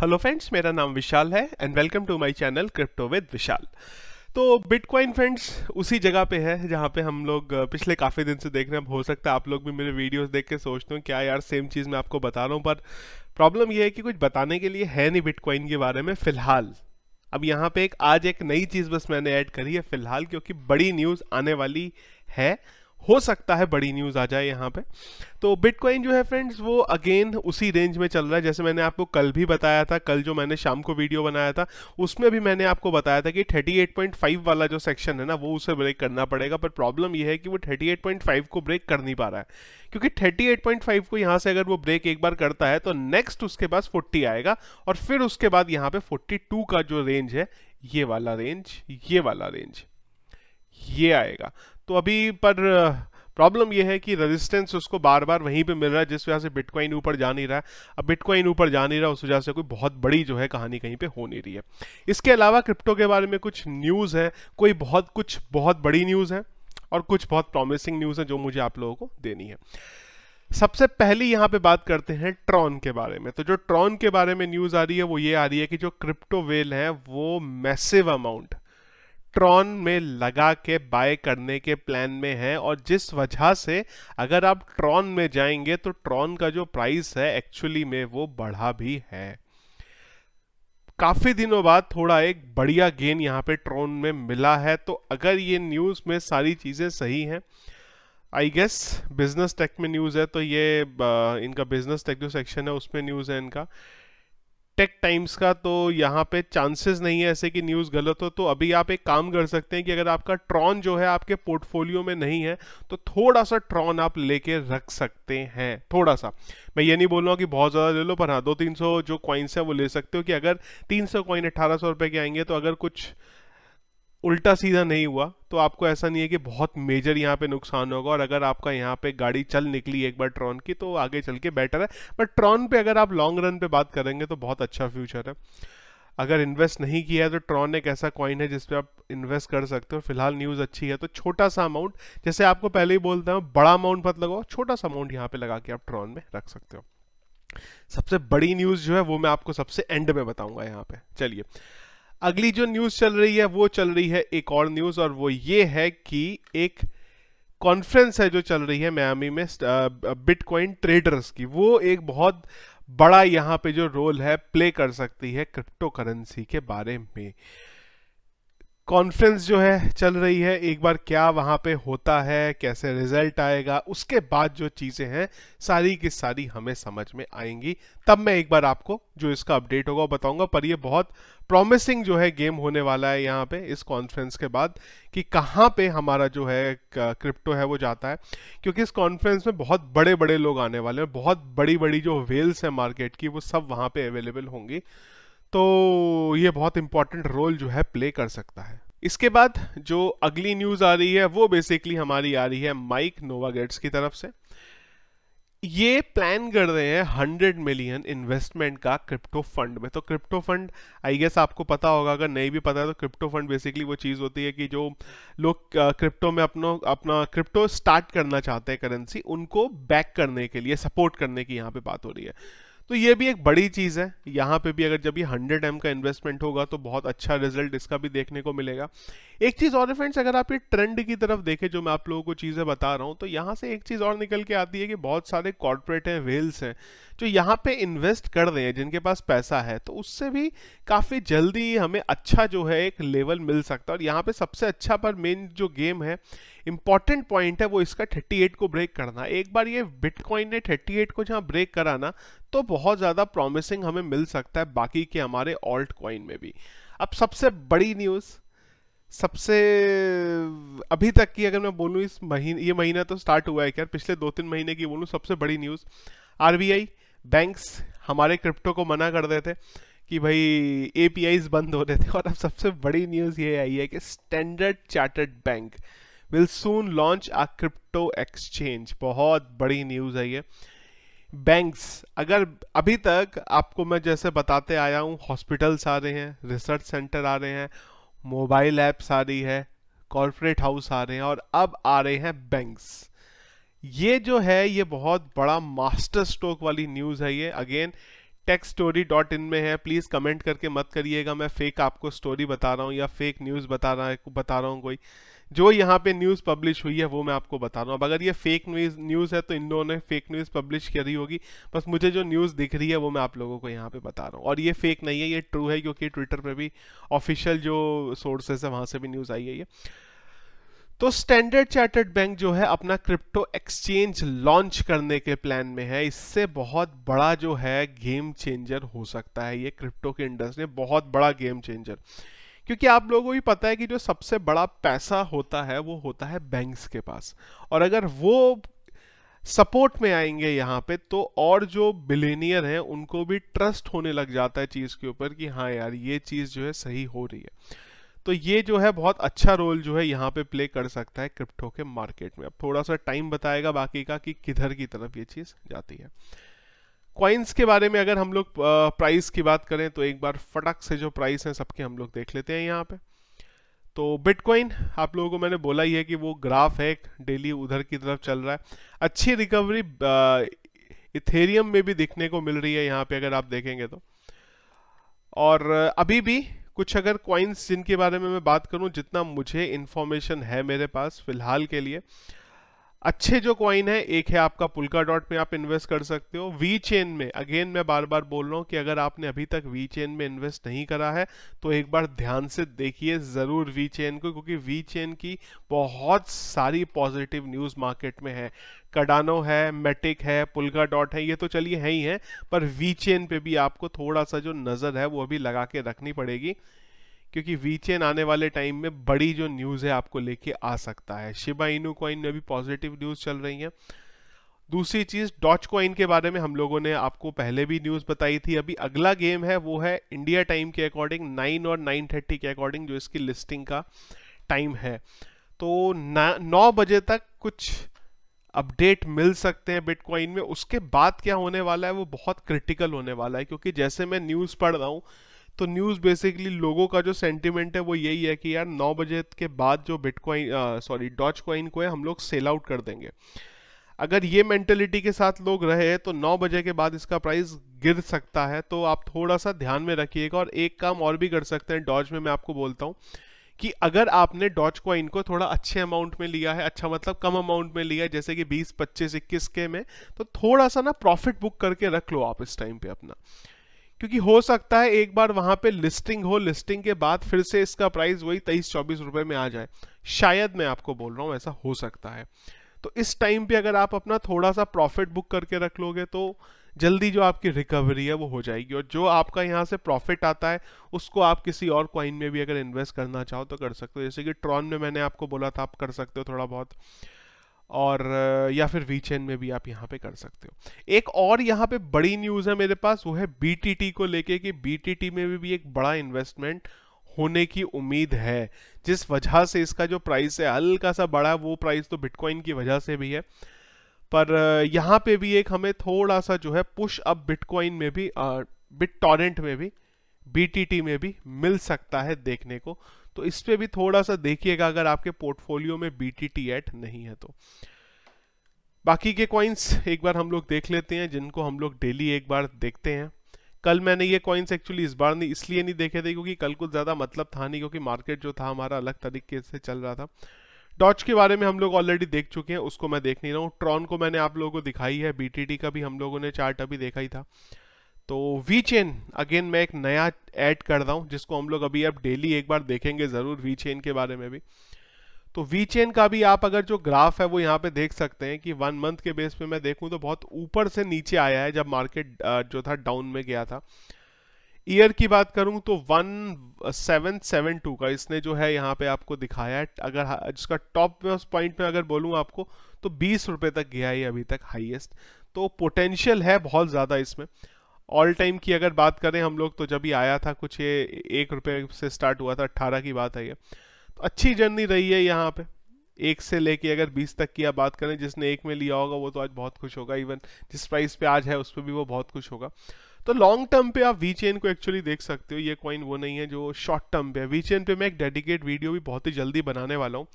hello friends मेरा नाम विशाल है and welcome to my channel crypto with Vishal तो बिटकॉइन फ्रेंड्स उसी जगह पे है जहाँ पे हम लोग पिछले काफ़ी दिन से देख रहे हैं हो सकता है आप लोग भी मेरे वीडियोस देख के सोचते हो क्या यार सेम चीज़ मैं आपको बता रहा हूँ पर प्रॉब्लम यह है कि कुछ बताने के लिए है नहीं बिटकॉइन के बारे में फ़िलहाल अब यहाँ पे एक आज एक नई चीज़ बस मैंने ऐड करी है फ़िलहाल क्योंकि बड़ी न्यूज़ आने वाली है हो सकता है बड़ी न्यूज़ आ जाए यहाँ पे तो बिटकॉइन जो है फ्रेंड्स वो अगेन उसी रेंज में चल रहा है जैसे मैंने आपको कल भी बताया था कल जो मैंने शाम को वीडियो बनाया था उसमें भी मैंने आपको बताया था कि 38.5 वाला जो सेक्शन है ना वो उसे ब्रेक करना पड़ेगा पर प्रॉब्लम ये है कि वो 38.5 को ब्रेक कर नहीं पा रहा है क्योंकि 38.5 को यहाँ से अगर वो ब्रेक एक बार करता है तो नेक्स्ट उसके पास फोर्टी आएगा और फिर उसके बाद यहाँ पे फोर्टी का जो रेंज है ये वाला रेंज ये वाला रेंज ये आएगा तो अभी पर प्रॉब्लम ये है कि रेजिस्टेंस उसको बार बार वहीं पे मिल रहा है जिस वजह से बिटकॉइन ऊपर जा नहीं रहा है अब बिटकॉइन ऊपर जा नहीं रहा उस वजह से कोई बहुत बड़ी जो है कहानी कहीं पे हो नहीं रही है इसके अलावा क्रिप्टो के बारे में कुछ न्यूज़ है कोई बहुत कुछ बहुत बड़ी न्यूज़ है और कुछ बहुत प्रॉमिसिंग न्यूज़ है जो मुझे आप लोगों को देनी है सबसे पहली यहाँ पे बात करते हैं ट्रॉन के बारे में तो जो ट्रॉन के बारे में न्यूज़ आ रही है वो ये आ रही है कि जो क्रिप्टो वेल है वो मैसिव अमाउंट ट्रॉन में लगा के बाय करने के प्लान में है और जिस वजह से अगर आप ट्रॉन में जाएंगे तो ट्रॉन का जो प्राइस है एक्चुअली में वो बढ़ा भी है काफ़ी दिनों बाद थोड़ा एक बढ़िया गेन यहाँ पे ट्रोन में मिला है तो अगर ये न्यूज़ में सारी चीज़ें सही हैं आई गेस बिजनेस टेक में न्यूज़ है तो ये इनका बिजनेस टेक जो सेक्शन है उसमें न्यूज़ है इनका टेक टाइम्स का तो यहाँ पे चांसेस नहीं है ऐसे कि न्यूज़ गलत हो तो अभी आप एक काम कर सकते हैं कि अगर आपका ट्रॉन जो है आपके पोर्टफोलियो में नहीं है तो थोड़ा सा ट्रॉन आप लेके रख सकते हैं थोड़ा सा मैं ये नहीं बोल रहा हूँ कि बहुत ज़्यादा ले लो पर हाँ दो तीन सौ जो कॉइन्स हैं वो ले सकते हो कि अगर तीन सौ कॉइन अट्ठारह सौ रुपये के आएंगे तो अगर कुछ उल्टा सीधा नहीं हुआ तो आपको ऐसा नहीं है कि बहुत मेजर यहाँ पे नुकसान होगा और अगर आपका यहाँ पे गाड़ी चल निकली एक बार ट्रॉन की तो आगे चल के बेटर है बट ट्रॉन पे अगर आप लॉन्ग रन पे बात करेंगे तो बहुत अच्छा फ्यूचर है अगर इन्वेस्ट नहीं किया है तो ट्रॉन एक ऐसा कॉइन है जिसपे आप इन्वेस्ट कर सकते हो फिलहाल न्यूज़ अच्छी है तो छोटा सा अमाउंट जैसे आपको पहले ही बोलता हूँ बड़ा अमाउंट मत लगाओ छोटा सा अमाउंट यहाँ पे लगा के आप ट्रॉन में रख सकते हो सबसे बड़ी न्यूज़ जो है वो मैं आपको सबसे एंड में बताऊंगा यहाँ पे चलिए अगली जो न्यूज चल रही है वो चल रही है एक और न्यूज और वो ये है कि एक कॉन्फ्रेंस है जो चल रही है मैमी में बिटकॉइन ट्रेडर्स uh, uh, की वो एक बहुत बड़ा यहाँ पे जो रोल है प्ले कर सकती है क्रिप्टो करेंसी के बारे में कॉन्फ्रेंस जो है चल रही है एक बार क्या वहाँ पे होता है कैसे रिजल्ट आएगा उसके बाद जो चीज़ें हैं सारी की सारी हमें समझ में आएंगी तब मैं एक बार आपको जो इसका अपडेट होगा बताऊंगा पर ये बहुत प्रॉमिसिंग जो है गेम होने वाला है यहाँ पे इस कॉन्फ्रेंस के बाद कि कहाँ पे हमारा जो है क्रिप्टो है वो जाता है क्योंकि इस कॉन्फ्रेंस में बहुत बड़े बड़े लोग आने वाले हैं बहुत बड़ी बड़ी जो वेल्स है मार्केट की वो सब वहाँ पर अवेलेबल होंगी तो ये बहुत इंपॉर्टेंट रोल जो है प्ले कर सकता है इसके बाद जो अगली न्यूज आ रही है वो बेसिकली हमारी आ रही है माइक नोवागेट्स की तरफ से ये प्लान कर रहे हैं हंड्रेड मिलियन इन्वेस्टमेंट का क्रिप्टो फंड में तो क्रिप्टो फंड आई गेस आपको पता होगा अगर नहीं भी पता है तो क्रिप्टो फंड बेसिकली वो चीज़ होती है कि जो लोग क्रिप्टो में अपनो अपना क्रिप्टो स्टार्ट करना चाहते हैं करेंसी उनको बैक करने के लिए सपोर्ट करने की यहाँ पे बात हो रही है तो ये भी एक बड़ी चीज़ है यहाँ पे भी अगर जब ये 100 एम का इन्वेस्टमेंट होगा तो बहुत अच्छा रिजल्ट इसका भी देखने को मिलेगा एक चीज और फ्रेंड्स अगर आप ये ट्रेंड की तरफ देखें जो मैं आप लोगों को चीजें बता रहा हूं तो यहाँ से एक चीज और निकल के आती है कि बहुत सारे कॉर्पोरेट हैं वेल्स हैं जो यहाँ पे इन्वेस्ट कर रहे हैं जिनके पास पैसा है तो उससे भी काफी जल्दी हमें अच्छा जो है एक लेवल मिल सकता है और यहाँ पे सबसे अच्छा पर मेन जो गेम है इंपॉर्टेंट पॉइंट है वो इसका थर्टी को ब्रेक करना एक बार ये बिटकॉइन ने थर्टी को जहाँ ब्रेक कराना तो बहुत ज़्यादा प्रॉमिसिंग हमें मिल सकता है बाकी के हमारे ऑल्ट कॉइन में भी अब सबसे बड़ी न्यूज़ सबसे अभी तक की अगर मैं बोलूँ इस महीने ये महीना तो स्टार्ट हुआ है क्या पिछले दो तीन महीने की बोलूँ सबसे बड़ी न्यूज़ आर बैंक्स हमारे क्रिप्टो को मना कर देते कि भाई ए बंद हो रहे थे और अब सबसे बड़ी न्यूज़ ये आई है कि standard chartered bank will soon launch a crypto exchange बहुत बड़ी न्यूज़ है ये बैंक्स अगर अभी तक आपको मैं जैसे बताते आया हूँ हॉस्पिटल्स आ रहे हैं रिसर्च सेंटर आ रहे हैं मोबाइल ऐप्स आ रही है कॉरपोरेट हाउस आ रहे हैं और अब आ रहे हैं बैंक्स ये जो है ये बहुत बड़ा मास्टर स्ट्रोक वाली न्यूज़ है ये again tech story dot in में है प्लीज़ कमेंट करके मत करिएगा मैं फेक आपको स्टोरी बता रहा हूँ या फेक न्यूज़ बता रहा है बता रहा हूँ कोई जो यहाँ पे न्यूज़ पब्लिश हुई है वो मैं आपको बता रहा हूँ अब अगर ये फेक न्यूज़ न्यूज़ है तो इन लोगों ने फेक न्यूज़ पब्लिश करी होगी बस मुझे जो न्यूज़ दिख रही है वो मैं आप लोगों को यहाँ पे बता रहा हूँ और ये फेक नहीं है ये ट्रू है क्योंकि ट्विटर पर भी ऑफिशियल जो सोर्सेस है वहां से भी न्यूज़ आई है ये तो स्टैंडर्ड चार्टर्ड बैंक जो है अपना क्रिप्टो एक्सचेंज लॉन्च करने के प्लान में है इससे बहुत बड़ा जो है गेम चेंजर हो सकता है ये क्रिप्टो की इंडस्ट्री बहुत बड़ा गेम चेंजर क्योंकि आप लोगों को भी पता है कि जो सबसे बड़ा पैसा होता है वो होता है बैंक्स के पास और अगर वो सपोर्ट में आएंगे यहाँ पे तो और जो बिलेनियर हैं उनको भी ट्रस्ट होने लग जाता है चीज़ के ऊपर कि हाँ यार ये चीज़ जो है सही हो रही है तो ये जो है बहुत अच्छा रोल जो है यहाँ पे प्ले कर सकता है क्रिप्टो के मार्केट में अब थोड़ा सा टाइम बताएगा बाकी का कि किधर की तरफ ये चीज़ जाती है क्वाइंस के बारे में अगर हम लोग प्राइस की बात करें तो एक बार फटक से जो प्राइस है सबके हम लोग देख लेते हैं यहाँ पे तो बिटकॉइन आप लोगों को मैंने बोला ही है कि वो ग्राफ है डेली उधर की तरफ चल रहा है अच्छी रिकवरी इथेरियम में भी दिखने को मिल रही है यहाँ पे अगर आप देखेंगे तो और अभी भी कुछ अगर क्वाइंस जिनके बारे में मैं बात करूँ जितना मुझे इन्फॉर्मेशन है मेरे पास फिलहाल के लिए अच्छे जो क्वाइन है एक है आपका पुलका डॉट में आप इन्वेस्ट कर सकते हो वी चेन में अगेन मैं बार बार बोल रहा हूँ कि अगर आपने अभी तक वी चेन में इन्वेस्ट नहीं करा है तो एक बार ध्यान से देखिए ज़रूर वी चेन को क्योंकि वी चेन की बहुत सारी पॉजिटिव न्यूज़ मार्केट में है कडानो है मेटिक है पुलका डॉट है ये तो चलिए है ही है पर वी चेन पे भी आपको थोड़ा सा जो नज़र है वो अभी लगा के रखनी पड़ेगी क्योंकि वीचेन आने वाले टाइम में बड़ी जो न्यूज़ है आपको लेके आ सकता है शिबा इनू क्वाइन में भी पॉजिटिव न्यूज़ चल रही है दूसरी चीज़ डॉच क्वाइन के बारे में हम लोगों ने आपको पहले भी न्यूज़ बताई थी अभी अगला गेम है वो है इंडिया टाइम के अकॉर्डिंग नाइन और नाइन थर्टी के अकॉर्डिंग जो इसकी लिस्टिंग का टाइम है तो नौ बजे तक कुछ अपडेट मिल सकते हैं बिटकॉइन में उसके बाद क्या होने वाला है वो बहुत क्रिटिकल होने वाला है क्योंकि जैसे मैं न्यूज़ पढ़ रहा हूं तो न्यूज़ बेसिकली लोगों का जो सेंटिमेंट है वो यही है कि यार नौ बजे के बाद जो बिटकॉइन सॉरी डॉच कॉइन को है हम लोग सेल आउट कर देंगे अगर ये मेंटेलिटी के साथ लोग रहे तो नौ बजे के बाद इसका प्राइस गिर सकता है तो आप थोड़ा सा ध्यान में रखिएगा और एक काम और भी कर सकते हैं डॉच में मैं आपको बोलता हूँ कि अगर आपने डॉच कॉइन को थोड़ा अच्छे अमाउंट में लिया है अच्छा मतलब कम अमाउंट में लिया है जैसे कि 20, 25, 21 के में तो थोड़ा सा ना प्रॉफिट बुक करके रख लो आप इस टाइम पे अपना क्योंकि हो सकता है एक बार वहां पे लिस्टिंग हो लिस्टिंग के बाद फिर से इसका प्राइस वही तेईस चौबीस रुपए में आ जाए शायद मैं आपको बोल रहा हूँ ऐसा हो सकता है तो इस टाइम पे अगर आप अपना थोड़ा सा प्रॉफिट बुक करके रख लोगे तो जल्दी जो आपकी रिकवरी है वो हो जाएगी और जो आपका यहाँ से प्रॉफिट आता है उसको आप किसी और क्वाइन में भी अगर इन्वेस्ट करना चाहो तो कर सकते हो जैसे कि ट्रॉन में मैंने आपको बोला था आप कर सकते हो थोड़ा बहुत और या फिर वीचेन में भी आप यहाँ पे कर सकते हो एक और यहाँ पे बड़ी न्यूज़ है मेरे पास वो है टी को लेके कि टी में भी, भी एक बड़ा इन्वेस्टमेंट होने की उम्मीद है जिस वजह से इसका जो प्राइस है हल्का सा बड़ा वो प्राइस तो बिटकॉइन की वजह से भी है पर यहाँ पे भी एक हमें थोड़ा सा जो है पुश अप बिटकॉइन में भी बिट टॉरेंट में भी टी में भी मिल सकता है देखने को तो इस पर भी थोड़ा सा देखिएगा अगर आपके पोर्टफोलियो में बी टी एट नहीं है तो बाकी के कॉइन्स एक बार हम लोग देख लेते हैं जिनको हम लोग डेली एक बार देखते हैं कल मैंने ये कॉइन्स एक्चुअली इस बार नहीं इसलिए नहीं देखे थे क्योंकि कल कुछ ज़्यादा मतलब था नहीं क्योंकि मार्केट जो था हमारा अलग तरीके से चल रहा था डॉच के बारे में हम लोग ऑलरेडी देख चुके हैं उसको मैं देख नहीं रहा हूँ ट्रॉन को मैंने आप लोगों को दिखाई है बी का भी हम लोगों ने चार्ट अभी देखा ही था तो वी चेन अगेन मैं एक नया ऐड कर रहा हूँ जिसको हम लोग अभी अब डेली एक बार देखेंगे ज़रूर वी चेन के बारे में भी तो वी चेन का भी आप अगर जो ग्राफ है वो यहाँ पे देख सकते हैं कि वन मंथ के बेस पे मैं देखूँ तो बहुत ऊपर से नीचे आया है जब मार्केट जो था डाउन में गया था ईयर की बात करूं तो वन सेवन सेवन टू का इसने जो है यहाँ पे आपको दिखाया है अगर जिसका टॉप उस पॉइंट में अगर बोलूँ आपको तो बीस रुपये तक गया है अभी तक हाइएस्ट तो पोटेंशियल है बहुत ज़्यादा इसमें ऑल टाइम की अगर बात करें हम लोग तो जब ही आया था कुछ ये एक रुपये से स्टार्ट हुआ था अट्ठारह की बात है ये तो अच्छी जर्नी रही है यहाँ पे एक से लेके अगर बीस तक की आप बात करें जिसने एक में लिया होगा वो तो आज बहुत खुश होगा इवन जिस प्राइस पे आज है उस पर भी वो बहुत खुश होगा तो लॉन्ग टर्म पे आप वी चेन को एक्चुअली देख सकते हो ये कॉइन वो नहीं है जो शॉर्ट टर्म पे है वी चेन पे मैं एक डेडिकेट वीडियो भी बहुत ही जल्दी बनाने वाला हूँ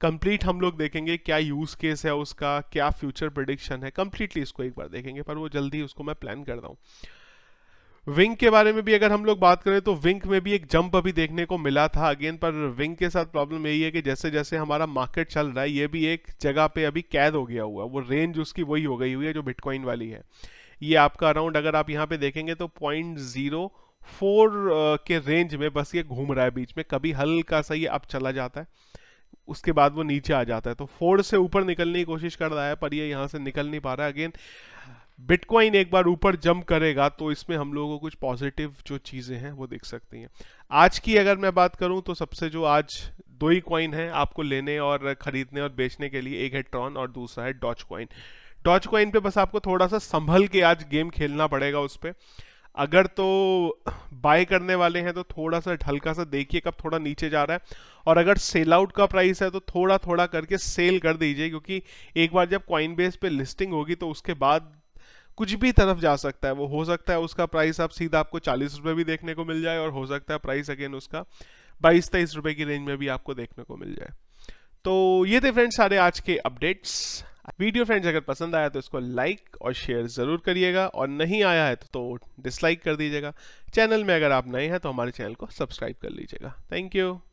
कंप्लीट हम लोग देखेंगे क्या यूज केस है उसका क्या फ्यूचर प्रडिक्शन है कंप्लीटली इसको एक बार देखेंगे पर वो जल्दी उसको मैं प्लान रहा हूँ विंग के बारे में भी अगर हम लोग बात करें तो विंग में भी एक जंप अभी देखने को मिला था अगेन पर विंग के साथ प्रॉब्लम यही है कि जैसे जैसे हमारा मार्केट चल रहा है ये भी एक जगह पे अभी कैद हो गया हुआ वो रेंज उसकी वही हो गई हुई है जो बिटकॉइन वाली है ये आपका अराउंड अगर आप यहाँ पे देखेंगे तो पॉइंट जीरो फोर के रेंज में बस ये घूम रहा है बीच में कभी हल्का सा ये अब चला जाता है उसके बाद वो नीचे आ जाता है तो फोर से ऊपर निकलने की कोशिश कर रहा है पर ये यहाँ से निकल नहीं पा रहा है अगेन बिटकॉइन एक बार ऊपर जंप करेगा तो इसमें हम लोगों को कुछ पॉजिटिव जो चीज़ें हैं वो दिख सकती हैं आज की अगर मैं बात करूं तो सबसे जो आज दो ही कॉइन है आपको लेने और खरीदने और बेचने के लिए एक है ट्रॉन और दूसरा है डॉच कॉइन डॉच कॉइन पे बस आपको थोड़ा सा संभल के आज गेम खेलना पड़ेगा उस पर अगर तो बाय करने वाले हैं तो थोड़ा सा हल्का सा देखिए कब थोड़ा नीचे जा रहा है और अगर सेल आउट का प्राइस है तो थोड़ा थोड़ा करके सेल कर दीजिए क्योंकि एक बार जब कॉइन बेस पे लिस्टिंग होगी तो उसके बाद कुछ भी तरफ जा सकता है वो हो सकता है उसका प्राइस आप सीधा आपको चालीस रुपये भी देखने को मिल जाए और हो सकता है प्राइस अगेन उसका बाईस तेईस रुपये की रेंज में भी आपको देखने को मिल जाए तो ये थे फ्रेंड्स सारे आज के अपडेट्स वीडियो फ्रेंड्स अगर पसंद आया तो इसको लाइक और शेयर ज़रूर करिएगा और नहीं आया है तो डिसलाइक कर दीजिएगा चैनल में अगर आप नए हैं तो हमारे चैनल को सब्सक्राइब कर लीजिएगा थैंक यू